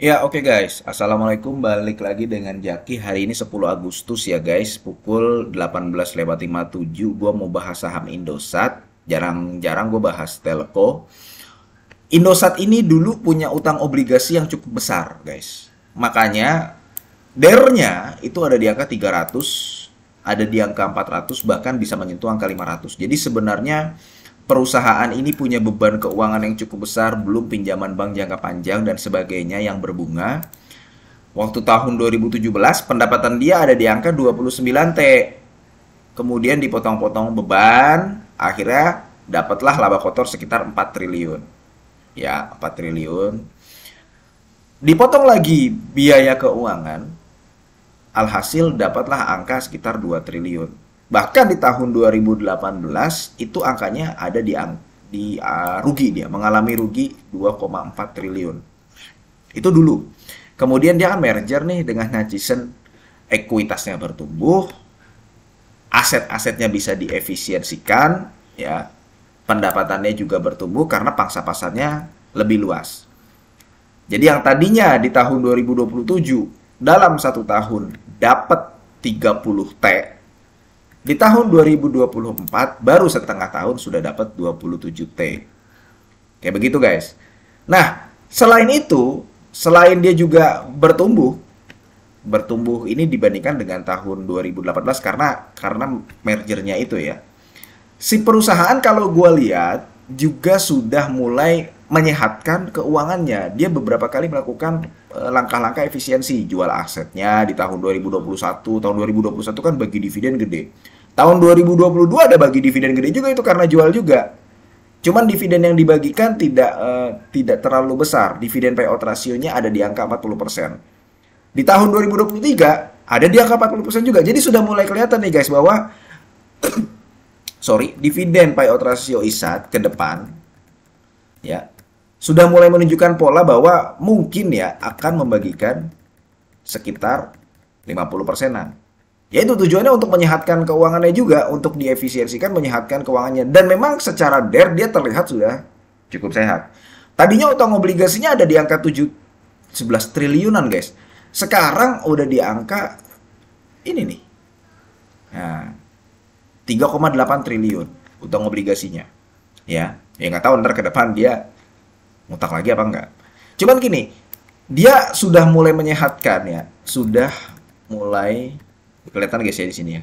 Ya oke okay guys, Assalamualaikum balik lagi dengan Jaki Hari ini 10 Agustus ya guys, pukul 18.57 gue mau bahas saham Indosat Jarang-jarang gue bahas Telco Indosat ini dulu punya utang obligasi yang cukup besar guys Makanya dernya itu ada di angka 300, ada di angka 400 bahkan bisa menyentuh angka 500 Jadi sebenarnya perusahaan ini punya beban keuangan yang cukup besar, belum pinjaman bank jangka panjang dan sebagainya yang berbunga. Waktu tahun 2017 pendapatan dia ada di angka 29 T. Kemudian dipotong-potong beban, akhirnya dapatlah laba kotor sekitar 4 triliun. Ya, 4 triliun. Dipotong lagi biaya keuangan, alhasil dapatlah angka sekitar 2 triliun. Bahkan di tahun 2018 itu angkanya ada di di uh, rugi dia, mengalami rugi 2,4 triliun. Itu dulu. Kemudian dia akan merger nih dengan Hutchison, ekuitasnya bertumbuh, aset-asetnya bisa diefisiensikan, ya. Pendapatannya juga bertumbuh karena pangsa pasarnya lebih luas. Jadi yang tadinya di tahun 2027 dalam satu tahun dapat 30 T di tahun 2024 baru setengah tahun sudah dapat 27T. Kayak begitu guys. Nah, selain itu, selain dia juga bertumbuh, bertumbuh ini dibandingkan dengan tahun 2018 karena karena mergernya itu ya. Si perusahaan kalau gue lihat juga sudah mulai menyehatkan keuangannya. Dia beberapa kali melakukan eh, langkah-langkah efisiensi, jual asetnya di tahun 2021, tahun 2021 kan bagi dividen gede. Tahun 2022 ada bagi dividen gede juga itu karena jual juga. Cuman dividen yang dibagikan tidak uh, tidak terlalu besar. Dividen payout rasionya ada di angka 40%. Di tahun 2023 ada di angka 40% juga. Jadi sudah mulai kelihatan nih guys bahwa sorry, dividen payout ratio ISAT ke depan ya sudah mulai menunjukkan pola bahwa mungkin ya akan membagikan sekitar 50 persenan. Ya, itu tujuannya untuk menyehatkan keuangannya juga, untuk diefisiensikan menyehatkan keuangannya. Dan memang secara der dia terlihat sudah cukup sehat. Tadinya utang obligasinya ada di angka 7, 11 triliunan guys. Sekarang udah di angka ini nih. Nah, 3,8 triliun utang obligasinya. Ya, ya nggak tahu ntar ke depan dia ngutang lagi apa enggak. Cuman gini, dia sudah mulai menyehatkan ya, sudah mulai kelihatan guys ya di sini ya.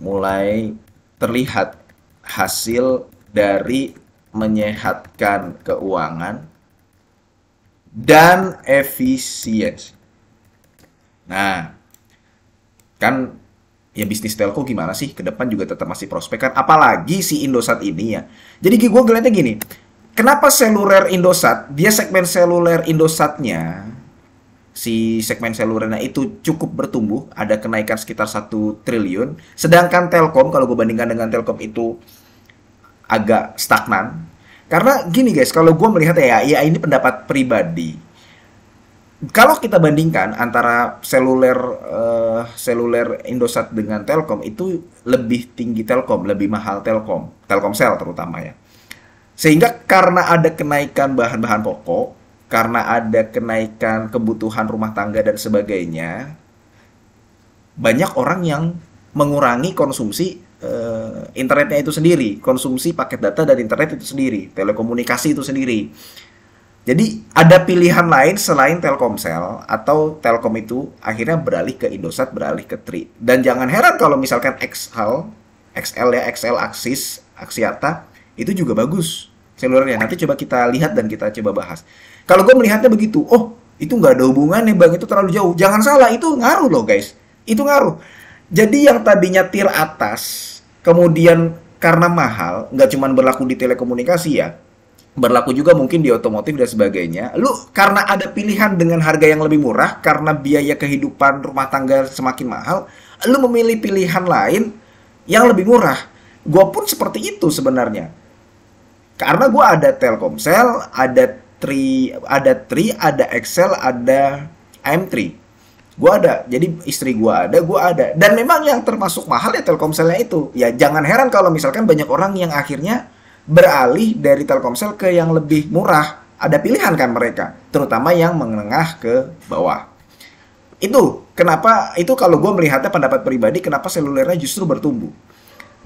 Mulai terlihat hasil dari menyehatkan keuangan dan efisiensi. Nah, kan ya bisnis telco gimana sih ke depan juga tetap masih prospek kan apalagi si Indosat ini ya. Jadi gue ngeliatnya gini, kenapa seluler Indosat, dia segmen seluler Indosatnya, si segmen selulernya itu cukup bertumbuh, ada kenaikan sekitar satu triliun. Sedangkan Telkom, kalau gue bandingkan dengan Telkom itu agak stagnan. Karena gini guys, kalau gue melihat ya, ya ini pendapat pribadi. Kalau kita bandingkan antara seluler uh, seluler Indosat dengan Telkom itu lebih tinggi Telkom, lebih mahal Telkom, Telkomsel terutama ya sehingga karena ada kenaikan bahan-bahan pokok, karena ada kenaikan kebutuhan rumah tangga dan sebagainya, banyak orang yang mengurangi konsumsi eh, internetnya itu sendiri, konsumsi paket data dan internet itu sendiri, telekomunikasi itu sendiri. Jadi ada pilihan lain selain Telkomsel atau Telkom itu akhirnya beralih ke Indosat, beralih ke Tri. Dan jangan heran kalau misalkan XL, XL ya XL Axis, Axiata itu juga bagus selulernya. Nanti coba kita lihat dan kita coba bahas. Kalau gue melihatnya begitu, oh itu nggak ada hubungannya bang, itu terlalu jauh. Jangan salah, itu ngaruh loh guys. Itu ngaruh. Jadi yang tadinya tier atas, kemudian karena mahal, nggak cuma berlaku di telekomunikasi ya, berlaku juga mungkin di otomotif dan sebagainya. Lu karena ada pilihan dengan harga yang lebih murah, karena biaya kehidupan rumah tangga semakin mahal, lu memilih pilihan lain yang lebih murah. Gue pun seperti itu sebenarnya karena gue ada Telkomsel, ada Tri, ada Tri, ada Excel, ada m 3 gue ada jadi istri gue ada gue ada dan memang yang termasuk mahal ya telkomselnya itu ya jangan heran kalau misalkan banyak orang yang akhirnya beralih dari telkomsel ke yang lebih murah ada pilihan kan mereka terutama yang menengah ke bawah itu kenapa itu kalau gue melihatnya pendapat pribadi kenapa selulernya justru bertumbuh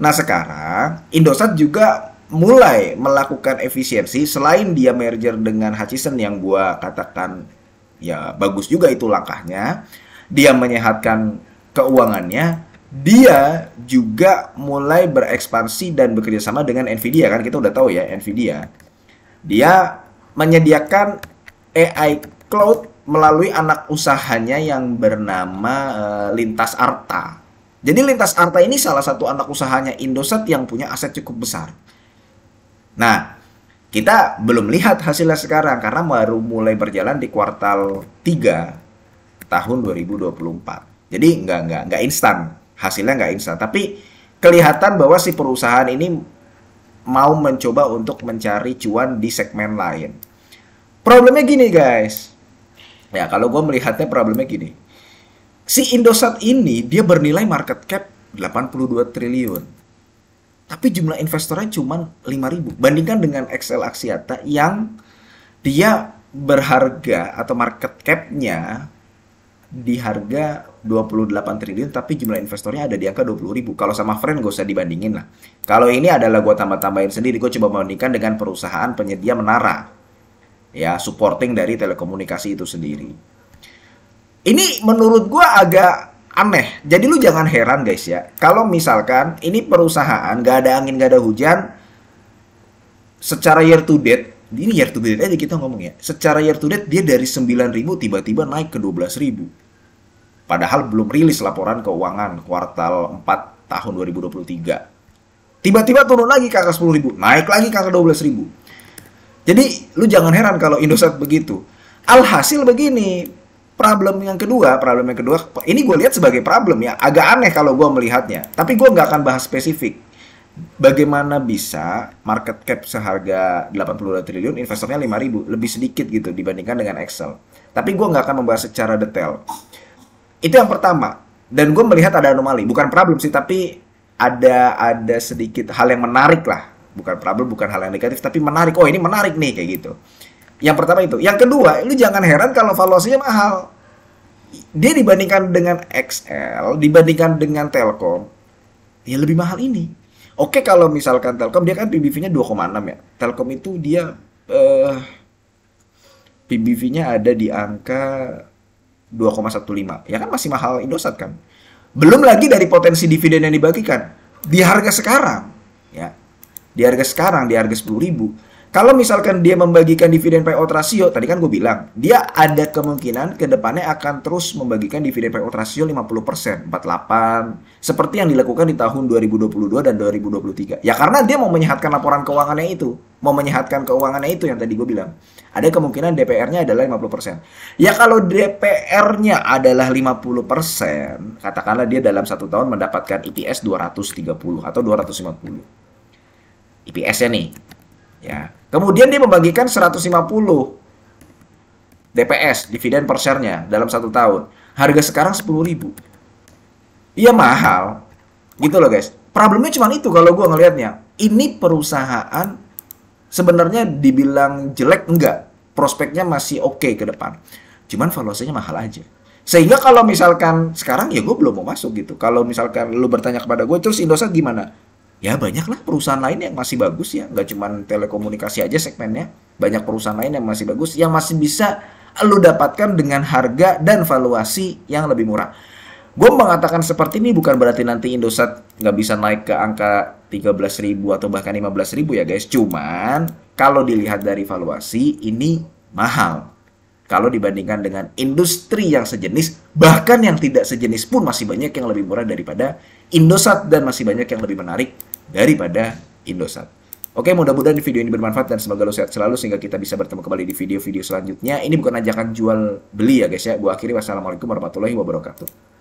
nah sekarang Indosat juga mulai melakukan efisiensi selain dia merger dengan Hutchison yang gua katakan ya bagus juga itu langkahnya. Dia menyehatkan keuangannya, dia juga mulai berekspansi dan bekerja sama dengan Nvidia kan kita udah tahu ya Nvidia. Dia menyediakan AI cloud melalui anak usahanya yang bernama uh, Lintas Arta. Jadi Lintas Arta ini salah satu anak usahanya Indosat yang punya aset cukup besar. Nah, kita belum lihat hasilnya sekarang karena baru mulai berjalan di kuartal 3 tahun 2024. Jadi nggak nggak nggak instan hasilnya nggak instan. Tapi kelihatan bahwa si perusahaan ini mau mencoba untuk mencari cuan di segmen lain. Problemnya gini guys. Ya kalau gue melihatnya problemnya gini. Si Indosat ini dia bernilai market cap 82 triliun tapi jumlah investornya cuma 5000 bandingkan dengan XL Axiata yang dia berharga atau market cap-nya di harga 28 triliun tapi jumlah investornya ada di angka 20 ribu kalau sama friend gue usah dibandingin lah kalau ini adalah gue tambah-tambahin sendiri gue coba bandingkan dengan perusahaan penyedia menara ya supporting dari telekomunikasi itu sendiri ini menurut gue agak aneh. Jadi lu jangan heran guys ya. Kalau misalkan ini perusahaan gak ada angin gak ada hujan, secara year to date, ini year to date aja kita ngomong ya. Secara year to date dia dari 9.000 tiba-tiba naik ke 12.000. Padahal belum rilis laporan keuangan kuartal 4 tahun 2023. Tiba-tiba turun lagi ke angka 10.000, naik lagi ke angka 12.000. Jadi lu jangan heran kalau Indosat begitu. Alhasil begini, problem yang kedua, problem yang kedua, ini gue lihat sebagai problem ya, agak aneh kalau gue melihatnya. Tapi gue nggak akan bahas spesifik. Bagaimana bisa market cap seharga 82 triliun, investornya 5 ribu, lebih sedikit gitu dibandingkan dengan Excel. Tapi gue nggak akan membahas secara detail. Itu yang pertama. Dan gue melihat ada anomali, bukan problem sih, tapi ada ada sedikit hal yang menarik lah. Bukan problem, bukan hal yang negatif, tapi menarik. Oh ini menarik nih kayak gitu. Yang pertama itu. Yang kedua, lu jangan heran kalau valuasinya mahal. Dia dibandingkan dengan XL, dibandingkan dengan Telkom, ya lebih mahal ini. Oke kalau misalkan Telkom dia kan PBV-nya 2,6 ya. Telkom itu dia eh, PBV-nya ada di angka 2,15. Ya kan masih mahal Indosat kan. Belum lagi dari potensi dividen yang dibagikan. Di harga sekarang ya. Di harga sekarang di harga 10 ribu kalau misalkan dia membagikan dividen payout ratio, tadi kan gue bilang, dia ada kemungkinan ke depannya akan terus membagikan dividen payout ratio 50%, 48, seperti yang dilakukan di tahun 2022 dan 2023. Ya karena dia mau menyehatkan laporan keuangannya itu, mau menyehatkan keuangannya itu yang tadi gue bilang. Ada kemungkinan DPR-nya adalah 50%. Ya kalau DPR-nya adalah 50%, katakanlah dia dalam satu tahun mendapatkan EPS 230 atau 250. EPS-nya nih, Ya. Kemudian dia membagikan 150 DPS, dividen per share-nya dalam satu tahun. Harga sekarang 10.000. Iya mahal. Gitu loh guys. Problemnya cuma itu kalau gue ngelihatnya. Ini perusahaan sebenarnya dibilang jelek enggak. Prospeknya masih oke okay ke depan. Cuman valuasinya mahal aja. Sehingga kalau misalkan sekarang ya gue belum mau masuk gitu. Kalau misalkan lu bertanya kepada gue terus Indosat gimana? ya banyaklah perusahaan lain yang masih bagus ya nggak cuma telekomunikasi aja segmennya banyak perusahaan lain yang masih bagus yang masih bisa lo dapatkan dengan harga dan valuasi yang lebih murah gue mengatakan seperti ini bukan berarti nanti Indosat nggak bisa naik ke angka 13.000 atau bahkan 15.000 ya guys cuman kalau dilihat dari valuasi ini mahal kalau dibandingkan dengan industri yang sejenis, bahkan yang tidak sejenis pun masih banyak yang lebih murah daripada Indosat dan masih banyak yang lebih menarik daripada Indosat. Oke, mudah-mudahan video ini bermanfaat dan semoga lo sehat selalu sehingga kita bisa bertemu kembali di video-video selanjutnya. Ini bukan ajakan jual beli ya guys ya. Gua akhiri wassalamualaikum warahmatullahi wabarakatuh.